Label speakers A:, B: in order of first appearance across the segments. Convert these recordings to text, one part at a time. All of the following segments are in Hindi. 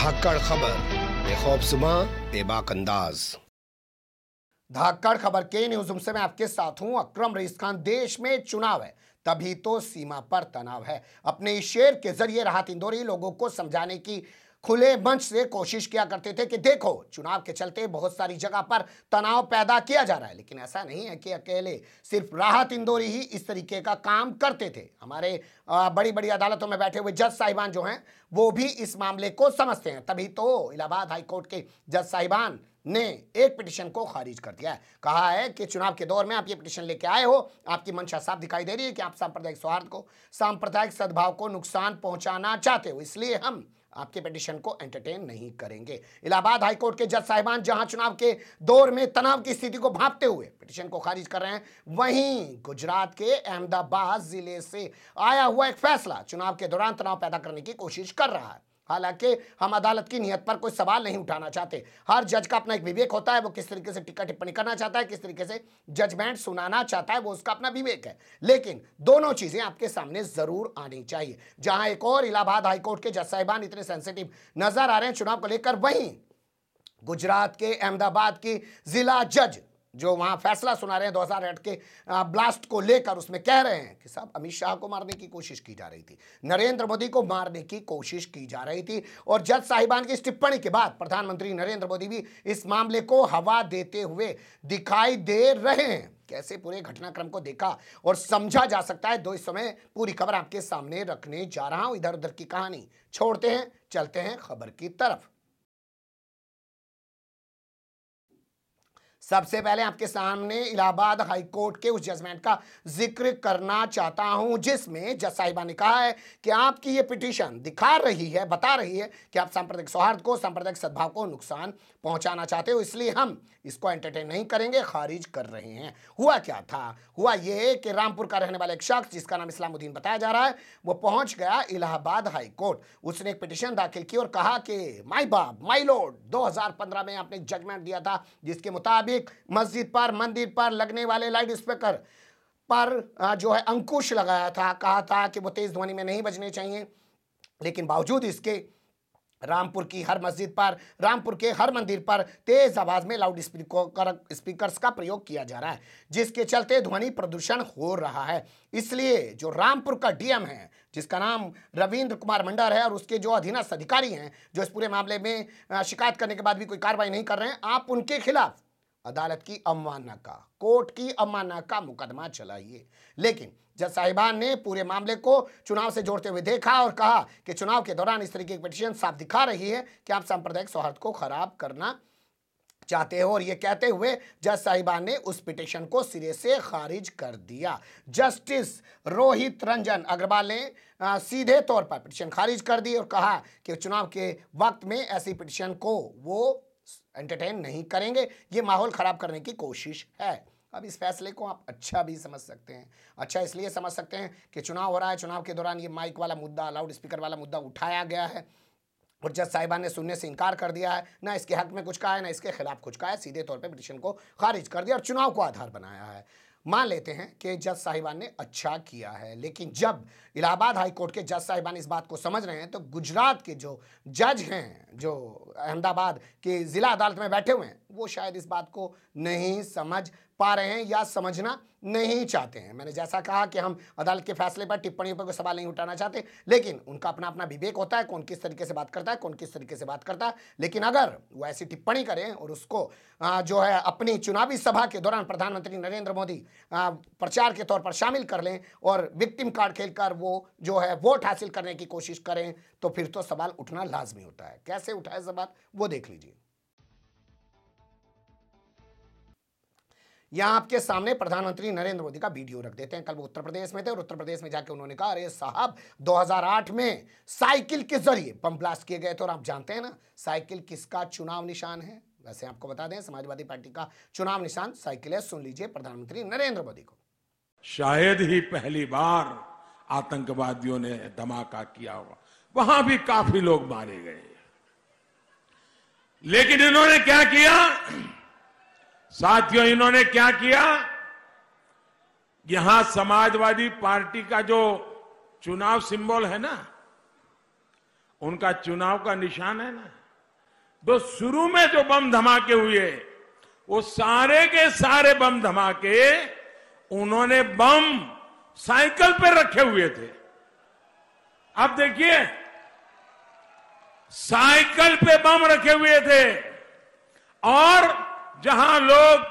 A: धाकड़ खबर बेखौफसुमा बेबाक अंदाज धाकड़ खबर के न्यूज से मैं आपके साथ हूं अक्रम रईस खान देश में चुनाव है तभी तो सीमा पर तनाव है अपने शेर के जरिए राहत इंदौरी लोगों को समझाने की खुले मंच से कोशिश किया करते थे कि देखो चुनाव के चलते बहुत सारी जगह पर तनाव पैदा किया जा रहा है लेकिन ऐसा नहीं है कि अकेले सिर्फ राहत इंदौरी ही इस तरीके का काम करते थे हमारे बड़ी बड़ी अदालतों में बैठे हुए जज साहिबान जो हैं वो भी इस मामले को समझते हैं तभी तो इलाहाबाद हाईकोर्ट के जज साहिबान ने एक पिटिशन को खारिज कर दिया है कहा है कि चुनाव के दौर में आप ये पिटिशन लेके आए हो आपकी मंशा साफ दिखाई दे रही है कि आप सांप्रदायिक सौहार्द को सांप्रदायिक सद्भाव को नुकसान पहुंचाना चाहते हो इसलिए हम आपके पिटिशन को एंटरटेन नहीं करेंगे इलाहाबाद हाईकोर्ट के जज साहिबान जहां चुनाव के दौर में तनाव की स्थिति को भांपते हुए पिटिशन को खारिज कर रहे हैं वहीं गुजरात के अहमदाबाद जिले से आया हुआ एक फैसला चुनाव के दौरान तनाव पैदा करने की कोशिश कर रहा है हालांकि हम अदालत की नीयत पर कोई सवाल नहीं उठाना चाहते हर जज का अपना एक विवेक होता है वो किस तरीके से टिक्का टिप्पणी करना चाहता है किस तरीके से जजमेंट सुनाना चाहता है वो उसका अपना विवेक है लेकिन दोनों चीज़ें आपके सामने ज़रूर आनी चाहिए जहां एक और इलाहाबाद हाईकोर्ट के जज साहिबान इतने सेंसिटिव नजर आ रहे हैं चुनाव को लेकर वहीं गुजरात के अहमदाबाद की जिला जज जो वहां फैसला सुना रहे हैं दो 2008 के ब्लास्ट को लेकर उसमें कह रहे हैं कि साहब अमित शाह को मारने की कोशिश की जा रही थी नरेंद्र मोदी को मारने की कोशिश की जा रही थी और जज साहिबान की इस टिप्पणी के बाद प्रधानमंत्री नरेंद्र मोदी भी इस मामले को हवा देते हुए दिखाई दे रहे हैं कैसे पूरे घटनाक्रम को देखा और समझा जा सकता है दो इस समय पूरी खबर आपके सामने रखने जा रहा हूं इधर उधर की कहानी छोड़ते हैं चलते हैं खबर की तरफ सबसे पहले आपके सामने इलाहाबाद हाईकोर्ट के उस जजमेंट का जिक्र करना चाहता हूं जिसमें जज साहिबा ने कहा है कि आपकी ये पिटिशन दिखा रही है बता रही है कि आप सांप्रदायिक सौहार्द को सांप्रदायिक सद्भाव को नुकसान पहुंचाना चाहते हो इसलिए हम इसको एंटरटेन नहीं करेंगे खारिज कर रहे हैं हुआ क्या था हुआ ये कि रामपुर का रहने वाला एक शख्स जिसका नाम इस्लामुद्दीन बताया जा रहा है वो पहुंच गया इलाहाबाद हाईकोर्ट उसने एक पिटिशन दाखिल की और कहा कि माई बाप माई लोड दो में आपने जजमेंट दिया था जिसके मुताबिक मुताबिक मस्जिद पर मंदिर पर लगने वाले लाइट स्पीकर पर जो है अंकुश लगाया था कहा था कि वो तेज़ ध्वनि में नहीं बजने चाहिए लेकिन बावजूद इसके रामपुर की हर मस्जिद पर रामपुर के हर मंदिर पर तेज़ आवाज़ में लाउड स्पीकर स्पीकर्स का प्रयोग किया जा रहा है जिसके चलते ध्वनि प्रदूषण हो रहा है इसलिए जो रामपुर का डीएम है जिसका नाम रविंद्र कुमार मंडल है और उसके जो अधीनस्थ अधिकारी हैं जो इस पूरे मामले में शिकायत करने के बाद भी कोई कार्रवाई नहीं कर रहे हैं आप उनके खिलाफ़ अदालत की अवमानना का कोर्ट की अवमानना का मुकदमा चलाइए लेकिन जज साहिबान ने पूरे मामले को चुनाव से जोड़ते हुए देखा और कहा कि चुनाव के दौरान इस तरीके की पिटिशन साफ दिखा रही है कि आप सांप्रदायिक सौहार्द को खराब करना चाहते हो और ये कहते हुए जज साहिबान ने उस पिटिशन को सिरे से खारिज कर दिया जस्टिस रोहित रंजन अग्रवाल ने आ, सीधे तौर पर पिटिशन खारिज कर दी और कहा कि चुनाव के वक्त में ऐसी पिटिशन को वो एंटरटेन नहीं करेंगे ये माहौल ख़राब करने की कोशिश है अब इस फैसले को आप अच्छा भी समझ सकते हैं अच्छा इसलिए समझ सकते हैं कि चुनाव हो रहा है चुनाव के दौरान ये माइक वाला मुद्दा लाउड स्पीकर वाला मुद्दा उठाया गया है और जज साहिबान ने सुनने से इनकार कर दिया है ना इसके हक में कुछ कहा है ना इसके खिलाफ कुछ कहा है सीधे तौर पर पिटिशन को खारिज कर दिया और चुनाव को आधार बनाया है मान लेते हैं कि जज साहिबान ने अच्छा किया है लेकिन जब इलाहाबाद हाई कोर्ट के जज साहिबान इस बात को समझ रहे हैं तो गुजरात के जो जज हैं जो अहमदाबाद के ज़िला अदालत में बैठे हुए हैं वो शायद इस बात को नहीं समझ पा रहे हैं या समझना नहीं चाहते हैं मैंने जैसा कहा कि हम अदालत के फैसले पर टिप्पणियों पर कोई सवाल नहीं उठाना चाहते लेकिन उनका अपना अपना विवेक होता है कौन किस तरीके से बात करता है कौन किस तरीके से बात करता है लेकिन अगर वो ऐसी टिप्पणी करें और उसको जो है अपनी चुनावी सभा के दौरान प्रधानमंत्री नरेंद्र मोदी प्रचार के तौर पर शामिल कर लें और विक्टिम कार्ड खेल कर वो जो है वोट हासिल करने की कोशिश करें तो फिर तो सवाल उठना लाजमी होता है कैसे उठाए सवाल वो देख लीजिए यहां आपके सामने प्रधानमंत्री नरेंद्र मोदी का वीडियो रख देते हैं कल वो उत्तर प्रदेश में थे और उत्तर प्रदेश में जाके उन्होंने कहा अरे साहब 2008 में साइकिल के जरिए बम ब्लास्ट किए गए थे और आप जानते हैं ना साइकिल किसका चुनाव निशान है वैसे आपको बता दें समाजवादी पार्टी का चुनाव निशान साइकिल है सुन लीजिए प्रधानमंत्री नरेंद्र मोदी को
B: शायद ही पहली बार आतंकवादियों ने धमाका किया हुआ वहां भी काफी लोग मारे गए लेकिन इन्होंने क्या किया साथियों इन्होंने क्या किया यहां समाजवादी पार्टी का जो चुनाव सिंबल है ना उनका चुनाव का निशान है ना तो शुरू में जो बम धमाके हुए वो सारे के सारे बम धमाके उन्होंने बम साइकिल पर रखे हुए थे आप देखिए साइकिल पे बम रखे हुए थे और जहां लोग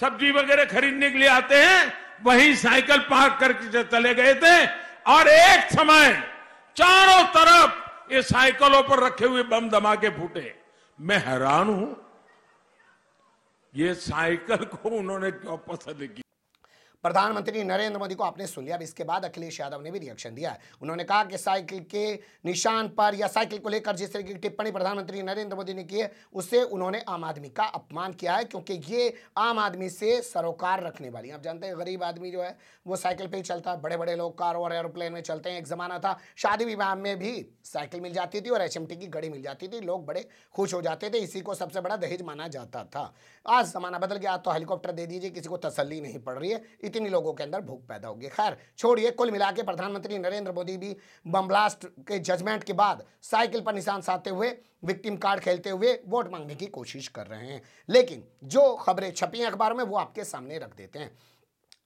B: सब्जी वगैरह खरीदने के लिए आते हैं वहीं साइकिल पार्क करके चले गए थे और एक समय चारों तरफ ये साइकिलों पर रखे हुए बम धमाके फूटे मैं हैरान हूं ये साइकिल को उन्होंने क्यों पसंद किया
A: प्रधानमंत्री नरेंद्र मोदी को आपने सुन लिया अब इसके बाद अखिलेश यादव ने भी रिएक्शन दिया है उन्होंने कहा कि साइकिल के निशान पर या साइकिल को लेकर जिस तरीके की टिप्पणी प्रधानमंत्री नरेंद्र मोदी ने की है उससे उन्होंने आम आदमी का अपमान किया है क्योंकि ये आम आदमी से सरोकार रखने वाली आप जानते हैं गरीब आदमी जो है वो साइकिल पर ही चलता है बड़े बड़े लोग कार और एरोप्लेन में चलते हैं एक ज़माना था शादी विवाह में भी साइकिल मिल जाती थी और एच की गाड़ी मिल जाती थी लोग बड़े खुश हो जाते थे इसी को सबसे बड़ा दहेज माना जाता था आज ज़माना बदल गया तो हेलीकॉप्टर दे दीजिए किसी को तसली नहीं पड़ रही है किन्हीं लोगों के अंदर भूख पैदा होगी खैर छोड़िए कुल मिला के प्रधानमंत्री नरेंद्र मोदी भी बम ब्लास्ट के जजमेंट के बाद साइकिल पर निशान साधते हुए विक्टिम कार्ड खेलते हुए वोट मांगने की कोशिश कर रहे हैं लेकिन जो खबरें छपी हैं अखबार में वो आपके सामने रख देते हैं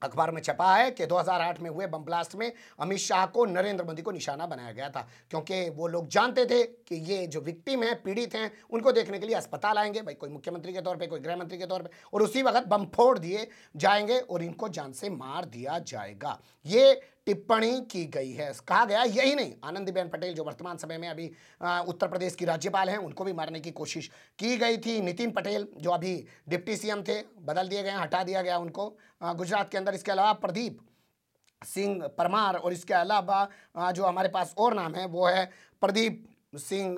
A: अखबार में छपा है कि 2008 में हुए बम ब्लास्ट में अमित शाह को नरेंद्र मोदी को निशाना बनाया गया था क्योंकि वो लोग जानते थे कि ये जो विक्टिम हैं पीड़ित हैं उनको देखने के लिए अस्पताल आएंगे भाई कोई मुख्यमंत्री के तौर पे कोई गृह मंत्री के तौर पे और उसी वक्त बम फोड़ दिए जाएंगे और इनको जान से मार दिया जाएगा ये टिप्पणी की गई है कहा गया यही नहीं आनंदीबेन पटेल जो वर्तमान समय में अभी आ, उत्तर प्रदेश की राज्यपाल हैं उनको भी मारने की कोशिश की गई थी नितिन पटेल जो अभी डिप्टी सीएम थे बदल दिए गए हटा दिया गया उनको गुजरात के अंदर इसके अलावा प्रदीप सिंह परमार और इसके अलावा जो हमारे पास और नाम है वो है प्रदीप सिंह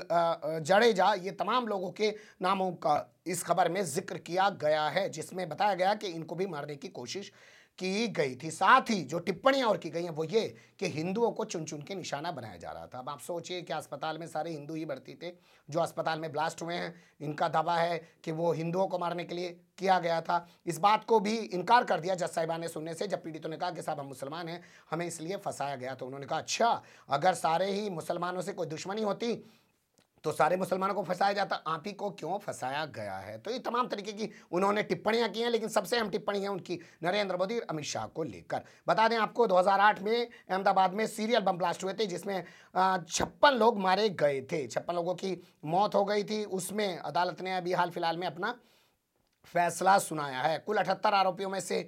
A: जडेजा ये तमाम लोगों के नामों का इस खबर में जिक्र किया गया है जिसमें बताया गया कि इनको भी मारने की कोशिश की गई थी साथ ही जो टिप्पणियां और की गई हैं वो ये कि हिंदुओं को चुन चुन के निशाना बनाया जा रहा था अब आप सोचिए कि अस्पताल में सारे हिंदू ही भर्ती थे जो अस्पताल में ब्लास्ट हुए हैं इनका दावा है कि वो हिंदुओं को मारने के लिए किया गया था इस बात को भी इनकार कर दिया जज साहिबा ने सुनने से जब पीड़ितों ने कहा कि साहब हम मुसलमान हैं हमें इसलिए फंसाया गया तो उन्होंने कहा अच्छा अगर सारे ही मुसलमानों से कोई दुश्मनी होती तो सारे मुसलमानों को फंसाया जाता आप ही को क्यों फंसाया गया है तो ये तमाम तरीके की उन्होंने टिप्पणियां की हैं लेकिन सबसे अहम टिप्पणी है उनकी नरेंद्र मोदी और अमित शाह को लेकर बता दें आपको 2008 में अहमदाबाद में सीरियल बम ब्लास्ट हुए थे जिसमें छप्पन लोग मारे गए थे छप्पन लोगों की मौत हो गई थी उसमें अदालत ने अभी हाल फिलहाल में अपना फैसला सुनाया है कुल अठहत्तर आरोपियों में से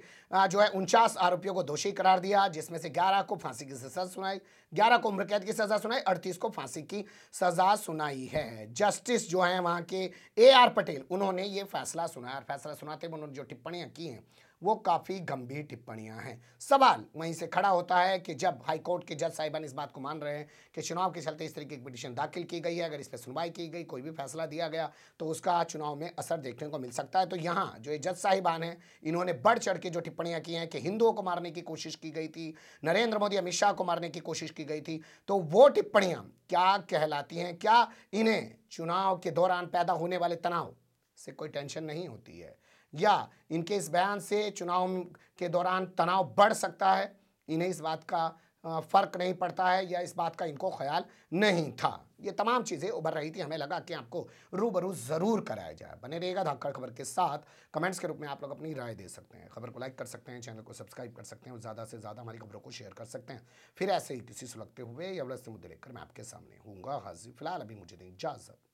A: जो है उनचास आरोपियों को दोषी करार दिया जिसमें से ग्यारह को फांसी की सजा सुनाई ग्यारह को उम्र कैद की सजा सुनाई अड़तीस को फांसी की सजा सुनाई है जस्टिस जो है वहाँ के ए आर पटेल उन्होंने ये फैसला सुनाया और फैसला सुनाते हुए उन्होंने जो टिप्पणियाँ की हैं वो काफ़ी गंभीर टिप्पणियां हैं सवाल वहीं से खड़ा होता है कि जब हाईकोर्ट के जज साहिबान इस बात को मान रहे हैं कि चुनाव के चलते इस तरीके की पिटिशन दाखिल की गई है अगर इस पर सुनवाई की गई कोई भी फैसला दिया गया तो उसका चुनाव में असर देखने को मिल सकता है तो यहाँ जो जज साहिबान हैं इन्होंने बढ़ चढ़ के जो टिप्पणियाँ की हैं कि हिंदुओं को मारने की कोशिश की गई थी नरेंद्र मोदी अमित शाह को मारने की कोशिश की गई थी तो वो टिप्पणियाँ क्या कहलाती हैं क्या इन्हें चुनाव के दौरान पैदा होने वाले तनाव से कोई टेंशन नहीं होती है या इनके इस बयान से चुनाव के दौरान तनाव बढ़ सकता है इन्हें इस बात का फ़र्क नहीं पड़ता है या इस बात का इनको ख्याल नहीं था ये तमाम चीज़ें उभर रही थी हमें लगा कि आपको रूबरू ज़रूर कराया जाए बने रहेगा धाकड़ खबर के साथ कमेंट्स के रूप में आप लोग अपनी राय दे सकते हैं खबर को लाइक कर सकते हैं चैनल को सब्सक्राइब कर सकते हैं और ज़्यादा से ज़्यादा हमारी खबरों को शेयर कर सकते हैं फिर ऐसे ही किसी सुलगते हुए या वलस्ते मुद्दे लेकर मैं आपके सामने हूँगा हाजिर फिलहाल अभी मुझे दें इजाज़त